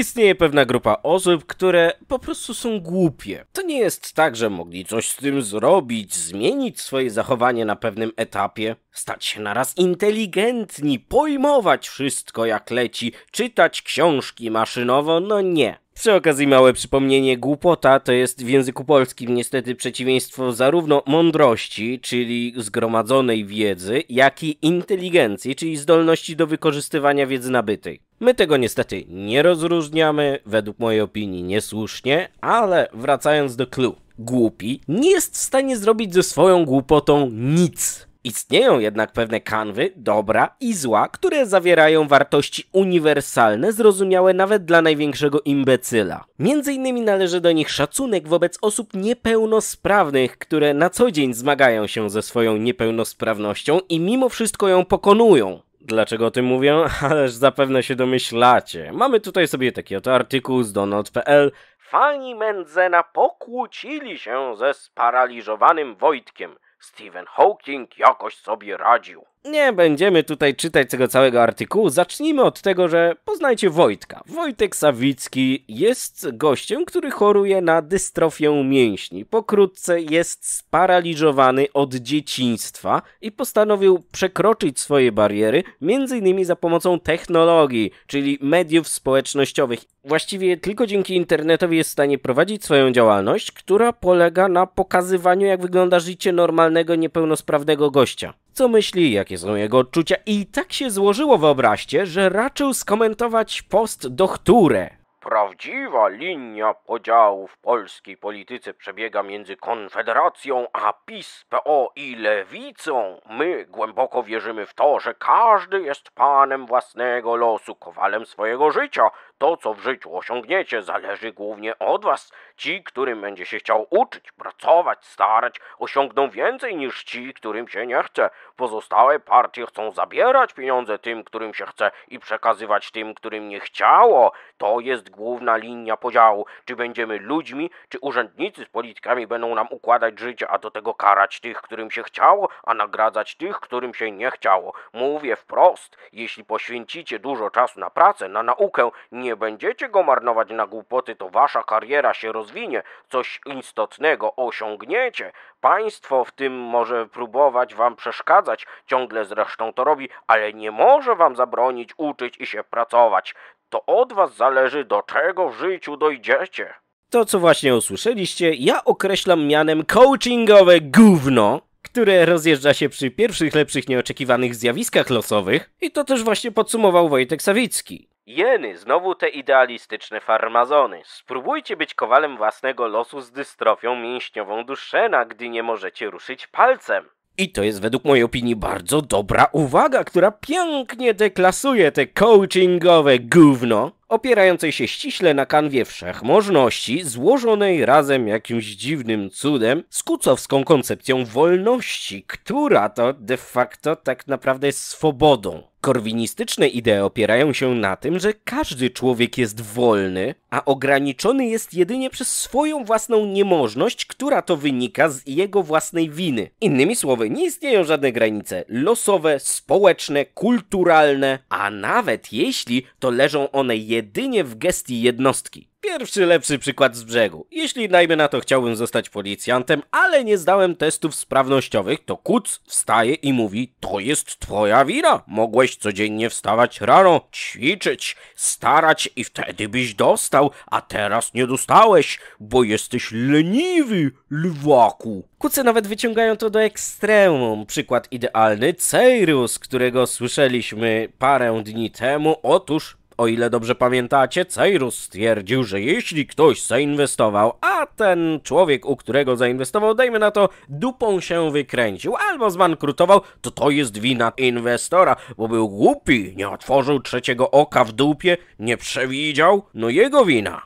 Istnieje pewna grupa osób, które po prostu są głupie. To nie jest tak, że mogli coś z tym zrobić, zmienić swoje zachowanie na pewnym etapie, stać się naraz inteligentni, pojmować wszystko jak leci, czytać książki maszynowo, no nie. Przy okazji małe przypomnienie, głupota to jest w języku polskim niestety przeciwieństwo zarówno mądrości, czyli zgromadzonej wiedzy, jak i inteligencji, czyli zdolności do wykorzystywania wiedzy nabytej. My tego niestety nie rozróżniamy, według mojej opinii niesłusznie, ale wracając do clue. Głupi nie jest w stanie zrobić ze swoją głupotą nic. Istnieją jednak pewne kanwy, dobra i zła, które zawierają wartości uniwersalne, zrozumiałe nawet dla największego imbecyla. Między innymi należy do nich szacunek wobec osób niepełnosprawnych, które na co dzień zmagają się ze swoją niepełnosprawnością i mimo wszystko ją pokonują. Dlaczego o tym mówię? Ależ zapewne się domyślacie. Mamy tutaj sobie taki oto artykuł z donald.pl Fani Mendzena pokłócili się ze sparaliżowanym Wojtkiem. Stephen Hawking jakoś sobie radził. Nie będziemy tutaj czytać tego całego artykułu. Zacznijmy od tego, że poznajcie Wojtka. Wojtek Sawicki jest gościem, który choruje na dystrofię mięśni. Pokrótce jest sparaliżowany od dzieciństwa i postanowił przekroczyć swoje bariery, m.in. za pomocą technologii, czyli mediów społecznościowych. Właściwie tylko dzięki internetowi jest w stanie prowadzić swoją działalność, która polega na pokazywaniu, jak wygląda życie normalnego, niepełnosprawnego gościa co myśli, jakie są jego odczucia i tak się złożyło, wyobraźcie, że raczył skomentować post do Prawdziwa linia podziału w polskiej polityce przebiega między Konfederacją a PiS, PO i Lewicą. My głęboko wierzymy w to, że każdy jest panem własnego losu, kowalem swojego życia. To, co w życiu osiągniecie, zależy głównie od was. Ci, którym będzie się chciał uczyć, pracować, starać, osiągną więcej niż ci, którym się nie chce. Pozostałe partie chcą zabierać pieniądze tym, którym się chce i przekazywać tym, którym nie chciało. To jest główna linia podziału. Czy będziemy ludźmi, czy urzędnicy z politykami będą nam układać życie, a do tego karać tych, którym się chciało, a nagradzać tych, którym się nie chciało. Mówię wprost, jeśli poświęcicie dużo czasu na pracę, na naukę, nie nie będziecie go marnować na głupoty, to wasza kariera się rozwinie, coś istotnego osiągniecie. Państwo w tym może próbować wam przeszkadzać, ciągle zresztą to robi, ale nie może wam zabronić uczyć i się pracować. To od was zależy, do czego w życiu dojdziecie. To, co właśnie usłyszeliście, ja określam mianem coachingowe gówno, które rozjeżdża się przy pierwszych lepszych nieoczekiwanych zjawiskach losowych i to też właśnie podsumował Wojtek Sawicki. Jeny, znowu te idealistyczne farmazony. Spróbujcie być kowalem własnego losu z dystrofią mięśniową Duszena, gdy nie możecie ruszyć palcem. I to jest według mojej opinii bardzo dobra uwaga, która pięknie deklasuje te coachingowe gówno, opierające się ściśle na kanwie wszechmożności, złożonej razem jakimś dziwnym cudem z kucowską koncepcją wolności, która to de facto tak naprawdę jest swobodą. Korwinistyczne idee opierają się na tym, że każdy człowiek jest wolny, a ograniczony jest jedynie przez swoją własną niemożność, która to wynika z jego własnej winy. Innymi słowy, nie istnieją żadne granice losowe, społeczne, kulturalne, a nawet jeśli, to leżą one jedynie w gestii jednostki. Pierwszy lepszy przykład z brzegu. Jeśli dajmy na to chciałbym zostać policjantem, ale nie zdałem testów sprawnościowych, to kuc wstaje i mówi to jest twoja wina. Mogłeś codziennie wstawać rano, ćwiczyć, starać i wtedy byś dostał, a teraz nie dostałeś, bo jesteś leniwy, lwaku. Kuce nawet wyciągają to do ekstremum. Przykład idealny Cyrus, którego słyszeliśmy parę dni temu. Otóż o ile dobrze pamiętacie, Cyrus stwierdził, że jeśli ktoś zainwestował, a ten człowiek, u którego zainwestował, dajmy na to, dupą się wykręcił albo zbankrutował, to to jest wina inwestora, bo był głupi, nie otworzył trzeciego oka w dupie, nie przewidział, no jego wina.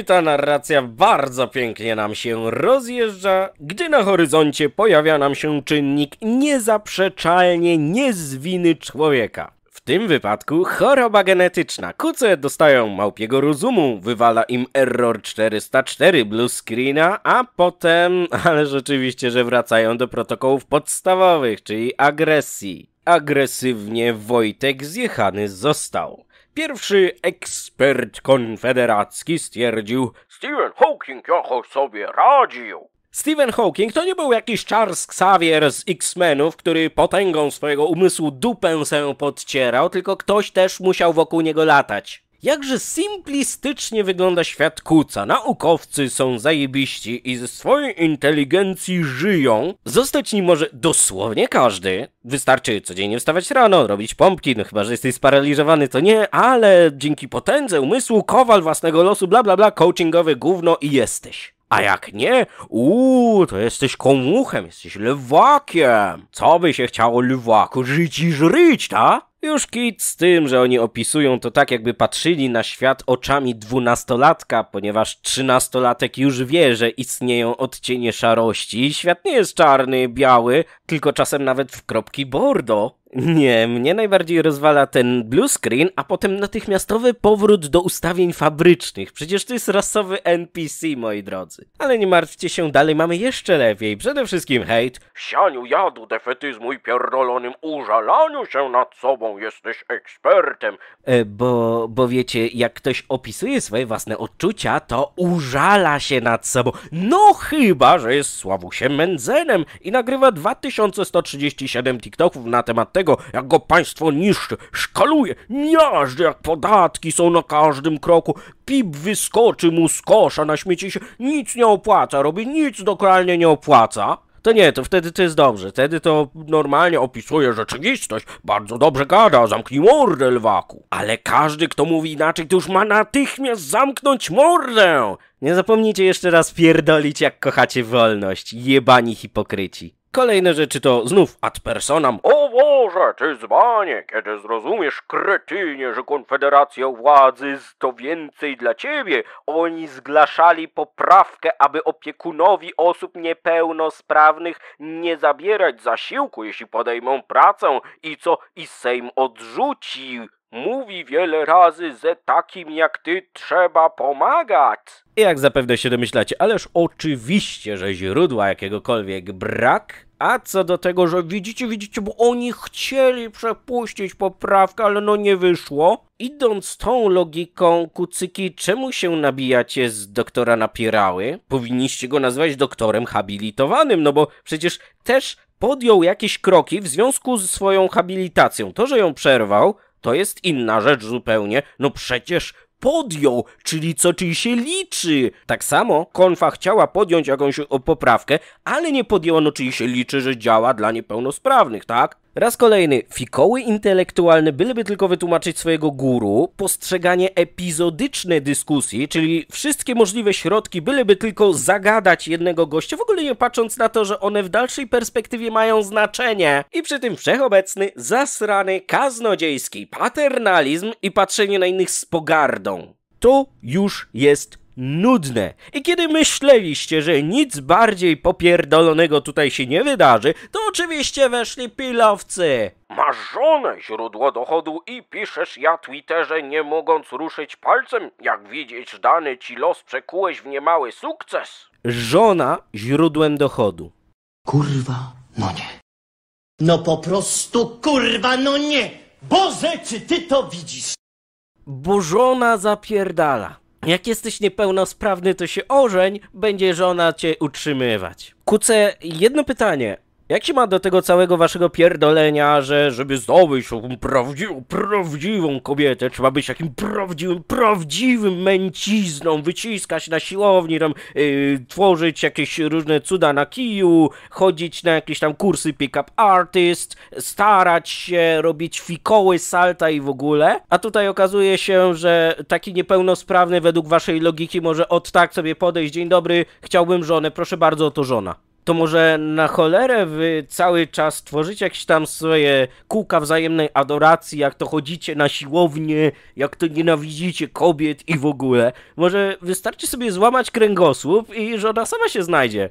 I ta narracja bardzo pięknie nam się rozjeżdża, gdy na horyzoncie pojawia nam się czynnik niezaprzeczalnie nie z winy człowieka tym wypadku choroba genetyczna. Kuce dostają małpiego rozumu, wywala im error 404 blue screena, a potem, ale rzeczywiście, że wracają do protokołów podstawowych, czyli agresji. Agresywnie Wojtek zjechany został. Pierwszy ekspert konfederacki stwierdził Stephen Hawking jakoś sobie radził. Stephen Hawking to nie był jakiś Charles Xavier z X-Menów, który potęgą swojego umysłu dupę się podcierał, tylko ktoś też musiał wokół niego latać. Jakże simplistycznie wygląda świat kuca. Naukowcy są zajebiści i ze swojej inteligencji żyją. Zostać nim może dosłownie każdy. Wystarczy codziennie wstawać rano, robić pompki, no chyba, że jesteś sparaliżowany, to nie, ale dzięki potędze umysłu, kowal własnego losu, bla bla bla, coachingowy gówno i jesteś. A jak nie, uuu, to jesteś komuchem, jesteś lewakiem. Co by się chciało lewaku żyć i żryć, ta? Już kit z tym, że oni opisują to tak, jakby patrzyli na świat oczami dwunastolatka, ponieważ trzynastolatek już wie, że istnieją odcienie szarości. Świat nie jest czarny, biały, tylko czasem nawet w kropki bordo. Nie, mnie najbardziej rozwala ten blue screen, a potem natychmiastowy powrót do ustawień fabrycznych. Przecież to jest rasowy NPC, moi drodzy. Ale nie martwcie się, dalej mamy jeszcze lepiej. Przede wszystkim hejt. Sianiu jadu, defetyzmu i pierdolonym użalaniu się nad sobą jesteś ekspertem. E, bo, bo wiecie, jak ktoś opisuje swoje własne odczucia, to użala się nad sobą. No chyba, że jest Sławusiem Mędzenem i nagrywa 2137 TikToków na temat tego, tego, jak go państwo niszczy, szkaluje, miażdży, jak podatki są na każdym kroku, pip wyskoczy mu z kosza na śmieci się, nic nie opłaca, robi nic dokralnie nie opłaca. To nie, to wtedy to jest dobrze. Wtedy to normalnie opisuje rzeczywistość. Bardzo dobrze gada, zamknij mordę, lwaku. Ale każdy, kto mówi inaczej, to już ma natychmiast zamknąć mordę. Nie zapomnijcie jeszcze raz pierdolić, jak kochacie wolność. Jebani hipokryci. Kolejne rzeczy to znów ad personam. O Boże, ty zbanie, kiedy zrozumiesz, kretynie, że Konfederacja władzy to więcej dla ciebie. Oni zglaszali poprawkę, aby opiekunowi osób niepełnosprawnych nie zabierać zasiłku, jeśli podejmą pracę i co i Sejm odrzucił. Mówi wiele razy, że takim jak ty trzeba pomagać. Jak zapewne się domyślacie, ależ oczywiście, że źródła jakiegokolwiek brak. A co do tego, że widzicie, widzicie, bo oni chcieli przepuścić poprawkę, ale no nie wyszło. Idąc tą logiką, kucyki, czemu się nabijacie z doktora napierały? Powinniście go nazwać doktorem habilitowanym, no bo przecież też podjął jakieś kroki w związku z swoją habilitacją. To, że ją przerwał, to jest inna rzecz zupełnie. No przecież podjął, czyli co, czyli się liczy. Tak samo Konfa chciała podjąć jakąś poprawkę, ale nie podjęła, no czyli się liczy, że działa dla niepełnosprawnych, tak? Raz kolejny, fikoły intelektualne, byleby tylko wytłumaczyć swojego guru, postrzeganie epizodyczne dyskusji, czyli wszystkie możliwe środki, byleby tylko zagadać jednego gościa, w ogóle nie patrząc na to, że one w dalszej perspektywie mają znaczenie. I przy tym wszechobecny, zasrany, kaznodziejski paternalizm i patrzenie na innych z pogardą. To już jest nudne. I kiedy myśleliście, że nic bardziej popierdolonego tutaj się nie wydarzy, to oczywiście weszli pilowcy. Masz żonę, źródło dochodu i piszesz ja Twitterze nie mogąc ruszyć palcem. Jak widzieć dany ci los przekułeś w niemały sukces. Żona źródłem dochodu. Kurwa, no nie. No po prostu kurwa, no nie. Boże, czy ty to widzisz? Bo żona zapierdala. Jak jesteś niepełnosprawny, to się ożeń, będzie żona cię utrzymywać. Kuce, jedno pytanie. Jak się ma do tego całego waszego pierdolenia, że żeby zdobyć taką prawdziwą, prawdziwą kobietę, trzeba być takim prawdziwym, prawdziwym męcizną, wyciskać na siłowni, tam yy, tworzyć jakieś różne cuda na kiju, chodzić na jakieś tam kursy pick-up artist, starać się, robić fikoły, salta i w ogóle. A tutaj okazuje się, że taki niepełnosprawny według waszej logiki może od tak sobie podejść, dzień dobry, chciałbym żonę, proszę bardzo, to żona to może na cholerę wy cały czas tworzycie jakieś tam swoje kółka wzajemnej adoracji, jak to chodzicie na siłownię, jak to nienawidzicie kobiet i w ogóle. Może wystarczy sobie złamać kręgosłup i żona sama się znajdzie.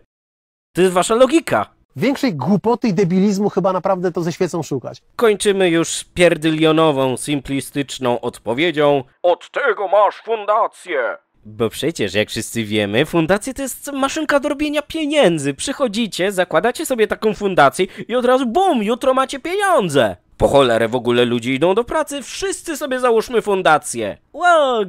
To jest wasza logika. Większej głupoty i debilizmu chyba naprawdę to ze świecą szukać. Kończymy już pierdylionową, simplistyczną odpowiedzią. Od tego masz fundację. Bo przecież, jak wszyscy wiemy, fundacja to jest maszynka do robienia pieniędzy. Przychodzicie, zakładacie sobie taką fundację i od razu bum, jutro macie pieniądze. Po cholerę w ogóle ludzie idą do pracy, wszyscy sobie załóżmy fundację. Well,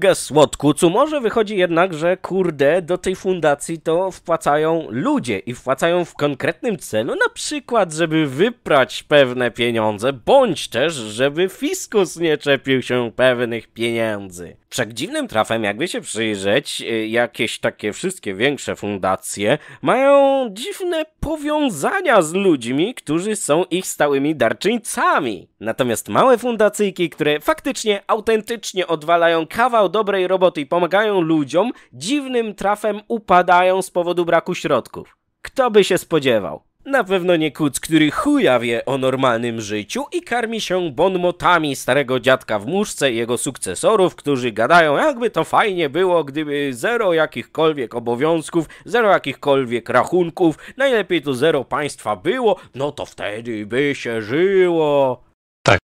co może wychodzi jednak, że kurde, do tej fundacji to wpłacają ludzie i wpłacają w konkretnym celu, na przykład, żeby wyprać pewne pieniądze, bądź też, żeby fiskus nie czepił się pewnych pieniędzy. Wszak dziwnym trafem, jakby się przyjrzeć, y, jakieś takie wszystkie większe fundacje mają dziwne powiązania z ludźmi, którzy są ich stałymi darczyńcami. Natomiast małe fundacyjki, które faktycznie, autentycznie odwalają kawał dobrej roboty i pomagają ludziom, dziwnym trafem upadają z powodu braku środków. Kto by się spodziewał? Na pewno nie kuc, który chuja wie o normalnym życiu i karmi się bonmotami starego dziadka w muszce i jego sukcesorów, którzy gadają jakby to fajnie było, gdyby zero jakichkolwiek obowiązków, zero jakichkolwiek rachunków, najlepiej to zero państwa było, no to wtedy by się żyło. Tak.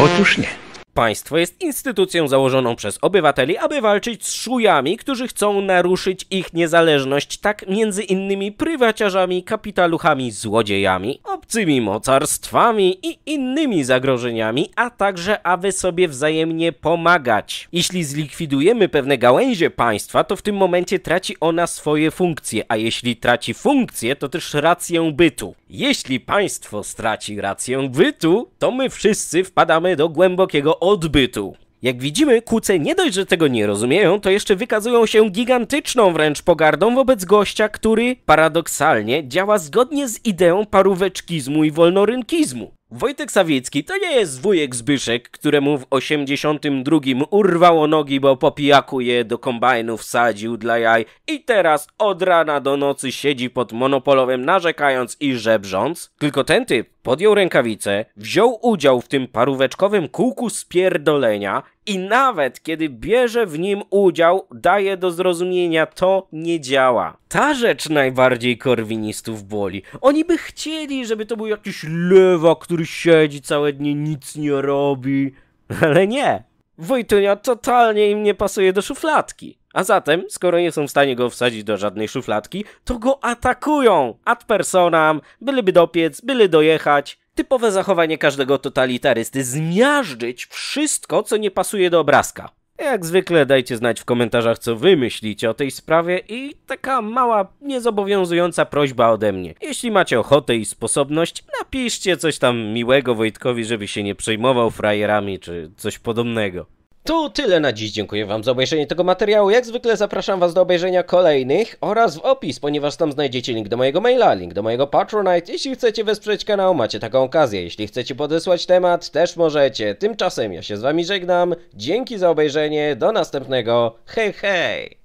Otóż nie. Państwo jest instytucją założoną przez obywateli, aby walczyć z szujami, którzy chcą naruszyć ich niezależność, tak między innymi prywaciarzami, kapitaluchami, złodziejami, obcymi mocarstwami i innymi zagrożeniami, a także aby sobie wzajemnie pomagać. Jeśli zlikwidujemy pewne gałęzie państwa, to w tym momencie traci ona swoje funkcje, a jeśli traci funkcję, to też rację bytu. Jeśli państwo straci rację bytu, to my wszyscy wpadamy do głębokiego odbytu. Jak widzimy, kuce nie dość, że tego nie rozumieją, to jeszcze wykazują się gigantyczną wręcz pogardą wobec gościa, który paradoksalnie działa zgodnie z ideą paróweczkizmu i wolnorynkizmu. Wojtek Sawiecki to nie jest wujek Zbyszek, któremu w 82 urwało nogi, bo po pijaku je do kombajnu wsadził dla jaj i teraz od rana do nocy siedzi pod monopolowym narzekając i żebrząc. Tylko ten typ Podjął rękawice, wziął udział w tym paróweczkowym kółku spierdolenia i nawet kiedy bierze w nim udział, daje do zrozumienia, to nie działa. Ta rzecz najbardziej korwinistów boli. Oni by chcieli, żeby to był jakiś lewa, który siedzi całe dnie, nic nie robi. Ale nie. Wojtunia totalnie im nie pasuje do szufladki. A zatem, skoro nie są w stanie go wsadzić do żadnej szufladki, to go atakują ad personam, byliby dopiec, byle dojechać. Typowe zachowanie każdego totalitarysty zmiażdżyć wszystko, co nie pasuje do obrazka. Jak zwykle dajcie znać w komentarzach, co wy myślicie o tej sprawie i taka mała, niezobowiązująca prośba ode mnie. Jeśli macie ochotę i sposobność, napiszcie coś tam miłego Wojtkowi, żeby się nie przejmował frajerami czy coś podobnego. To tyle na dziś. Dziękuję Wam za obejrzenie tego materiału. Jak zwykle zapraszam Was do obejrzenia kolejnych oraz w opis, ponieważ tam znajdziecie link do mojego maila, link do mojego Patronite. Jeśli chcecie wesprzeć kanał, macie taką okazję. Jeśli chcecie podesłać temat, też możecie. Tymczasem ja się z Wami żegnam. Dzięki za obejrzenie. Do następnego. Hej, hej!